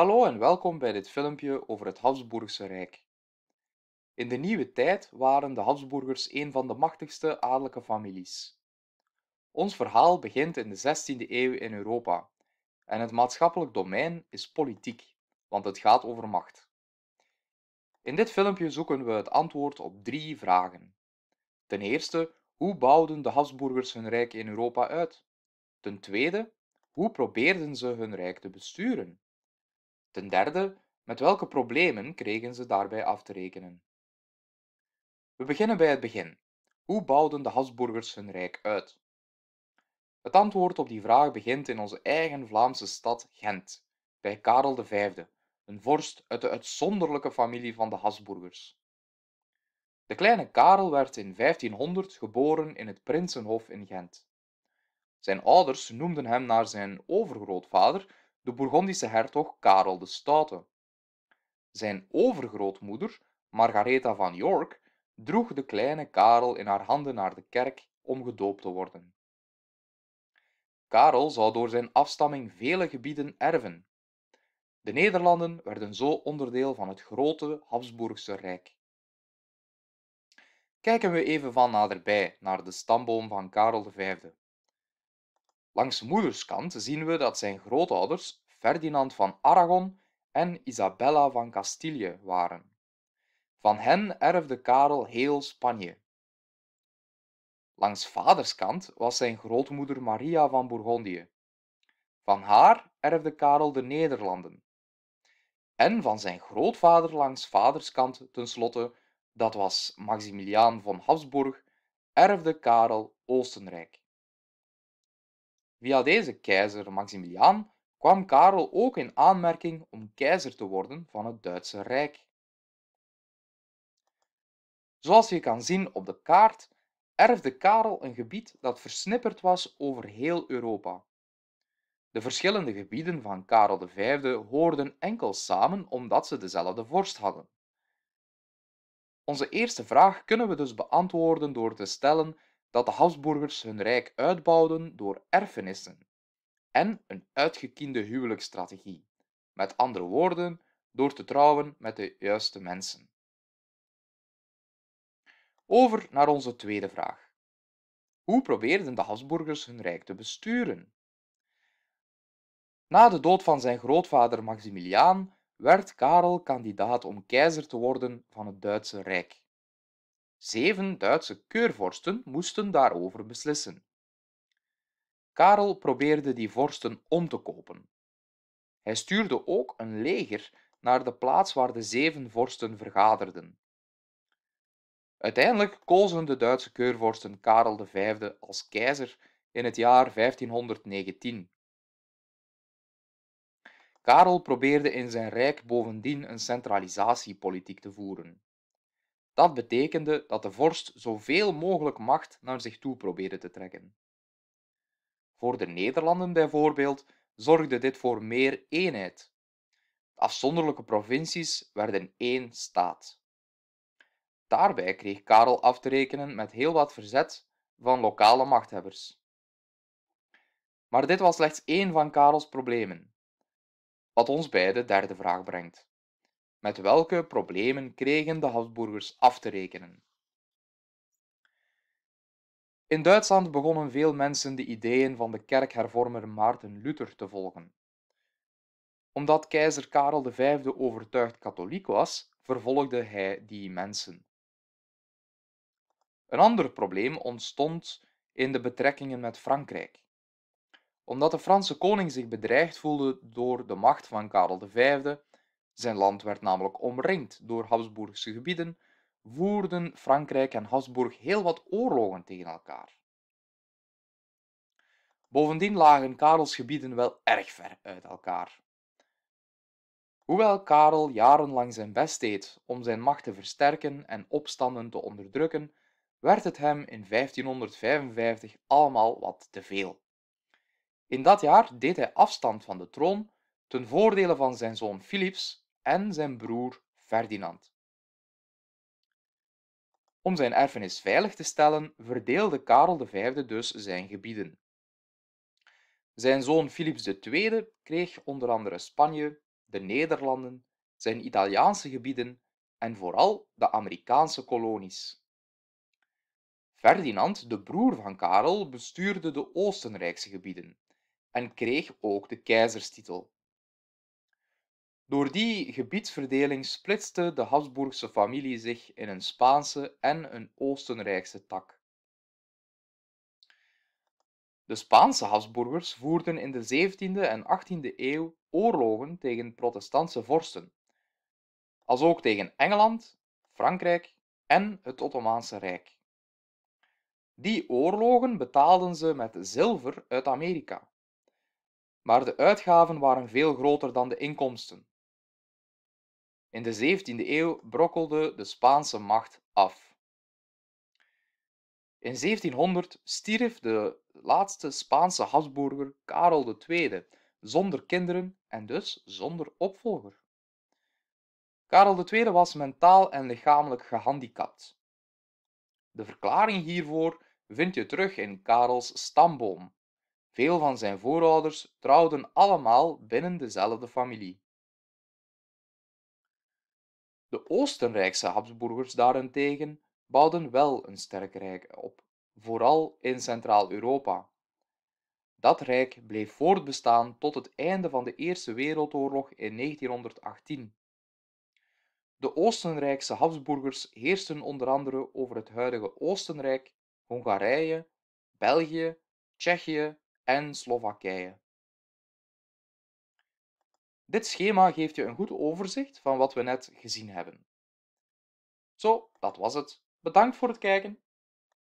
Hallo en welkom bij dit filmpje over het Habsburgse Rijk. In de nieuwe tijd waren de Habsburgers een van de machtigste adellijke families. Ons verhaal begint in de 16e eeuw in Europa en het maatschappelijk domein is politiek, want het gaat over macht. In dit filmpje zoeken we het antwoord op drie vragen. Ten eerste, hoe bouwden de Habsburgers hun rijk in Europa uit? Ten tweede, hoe probeerden ze hun rijk te besturen? Ten derde, met welke problemen kregen ze daarbij af te rekenen? We beginnen bij het begin. Hoe bouwden de Habsburgers hun rijk uit? Het antwoord op die vraag begint in onze eigen Vlaamse stad Gent, bij Karel V, een vorst uit de uitzonderlijke familie van de Habsburgers. De kleine Karel werd in 1500 geboren in het Prinsenhof in Gent. Zijn ouders noemden hem naar zijn overgrootvader, de Bourgondische hertog Karel de Stoute. Zijn overgrootmoeder, Margaretha van York, droeg de kleine Karel in haar handen naar de kerk om gedoopt te worden. Karel zou door zijn afstamming vele gebieden erven. De Nederlanden werden zo onderdeel van het grote Habsburgse Rijk. Kijken we even van naderbij naar de stamboom van Karel V. Langs moederskant zien we dat zijn grootouders Ferdinand van Aragon en Isabella van Castilië waren. Van hen erfde Karel heel Spanje. Langs vaderskant was zijn grootmoeder Maria van Bourgondië. Van haar erfde Karel de Nederlanden. En van zijn grootvader langs vaderskant tenslotte, dat was Maximiliaan van Habsburg, erfde Karel Oostenrijk. Via deze keizer Maximiliaan kwam Karel ook in aanmerking om keizer te worden van het Duitse Rijk. Zoals je kan zien op de kaart, erfde Karel een gebied dat versnipperd was over heel Europa. De verschillende gebieden van Karel V hoorden enkel samen omdat ze dezelfde vorst hadden. Onze eerste vraag kunnen we dus beantwoorden door te stellen dat de Habsburgers hun rijk uitbouwden door erfenissen en een uitgekiende huwelijksstrategie, met andere woorden, door te trouwen met de juiste mensen. Over naar onze tweede vraag. Hoe probeerden de Habsburgers hun rijk te besturen? Na de dood van zijn grootvader Maximiliaan werd Karel kandidaat om keizer te worden van het Duitse Rijk. Zeven Duitse keurvorsten moesten daarover beslissen. Karel probeerde die vorsten om te kopen. Hij stuurde ook een leger naar de plaats waar de zeven vorsten vergaderden. Uiteindelijk kozen de Duitse keurvorsten Karel V als keizer in het jaar 1519. Karel probeerde in zijn rijk bovendien een centralisatiepolitiek te voeren. Dat betekende dat de vorst zoveel mogelijk macht naar zich toe probeerde te trekken. Voor de Nederlanden bijvoorbeeld zorgde dit voor meer eenheid. De afzonderlijke provincies werden één staat. Daarbij kreeg Karel af te rekenen met heel wat verzet van lokale machthebbers. Maar dit was slechts één van Karels problemen. Wat ons bij de derde vraag brengt. Met welke problemen kregen de Habsburgers af te rekenen? In Duitsland begonnen veel mensen de ideeën van de kerkhervormer Maarten Luther te volgen. Omdat keizer Karel V overtuigd katholiek was, vervolgde hij die mensen. Een ander probleem ontstond in de betrekkingen met Frankrijk. Omdat de Franse koning zich bedreigd voelde door de macht van Karel V, zijn land werd namelijk omringd door Habsburgse gebieden, voerden Frankrijk en Habsburg heel wat oorlogen tegen elkaar. Bovendien lagen Karels gebieden wel erg ver uit elkaar. Hoewel Karel jarenlang zijn best deed om zijn macht te versterken en opstanden te onderdrukken, werd het hem in 1555 allemaal wat te veel. In dat jaar deed hij afstand van de troon ten voordele van zijn zoon Philips, en zijn broer Ferdinand. Om zijn erfenis veilig te stellen, verdeelde Karel V dus zijn gebieden. Zijn zoon Philips II kreeg onder andere Spanje, de Nederlanden, zijn Italiaanse gebieden en vooral de Amerikaanse kolonies. Ferdinand, de broer van Karel, bestuurde de Oostenrijkse gebieden en kreeg ook de keizerstitel. Door die gebiedsverdeling splitste de Habsburgse familie zich in een Spaanse en een Oostenrijkse tak. De Spaanse Habsburgers voerden in de 17e en 18e eeuw oorlogen tegen protestantse vorsten, als ook tegen Engeland, Frankrijk en het Ottomaanse Rijk. Die oorlogen betaalden ze met zilver uit Amerika. Maar de uitgaven waren veel groter dan de inkomsten. In de 17e eeuw brokkelde de Spaanse macht af. In 1700 stierf de laatste Spaanse Habsburger Karel II zonder kinderen en dus zonder opvolger. Karel II was mentaal en lichamelijk gehandicapt. De verklaring hiervoor vind je terug in Karels stamboom. Veel van zijn voorouders trouwden allemaal binnen dezelfde familie. De Oostenrijkse Habsburgers daarentegen bouwden wel een sterk rijk op, vooral in Centraal-Europa. Dat rijk bleef voortbestaan tot het einde van de Eerste Wereldoorlog in 1918. De Oostenrijkse Habsburgers heersten onder andere over het huidige Oostenrijk, Hongarije, België, Tsjechië en Slowakije. Dit schema geeft je een goed overzicht van wat we net gezien hebben. Zo, dat was het. Bedankt voor het kijken